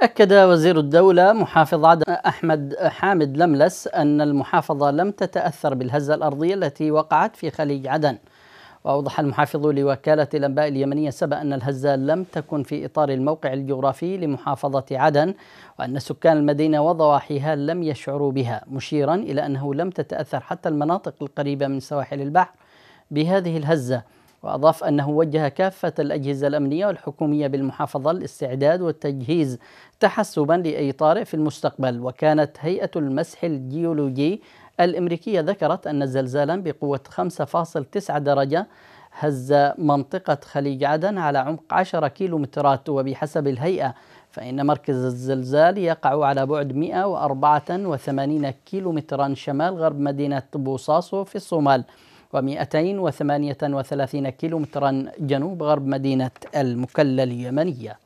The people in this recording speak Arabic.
أكد وزير الدولة محافظ عدن أحمد حامد لملس أن المحافظة لم تتأثر بالهزة الأرضية التي وقعت في خليج عدن وأوضح المحافظ لوكالة الأنباء اليمنية سبأ أن الهزة لم تكن في إطار الموقع الجغرافي لمحافظة عدن وأن سكان المدينة وضواحيها لم يشعروا بها مشيرا إلى أنه لم تتأثر حتى المناطق القريبة من سواحل البحر بهذه الهزة وأضاف أنه وجه كافة الأجهزة الأمنية والحكومية بالمحافظة الاستعداد والتجهيز تحسبا لأي طارئ في المستقبل وكانت هيئة المسح الجيولوجي الأمريكية ذكرت أن زلزالا بقوة 5.9 درجة هز منطقة خليج عدن على عمق 10 كيلومترات وبحسب الهيئة فإن مركز الزلزال يقع على بعد 184 كيلومترا شمال غرب مدينة بوصاصو في الصومال و238 كيلومترا جنوب غرب مدينة المكلا اليمنية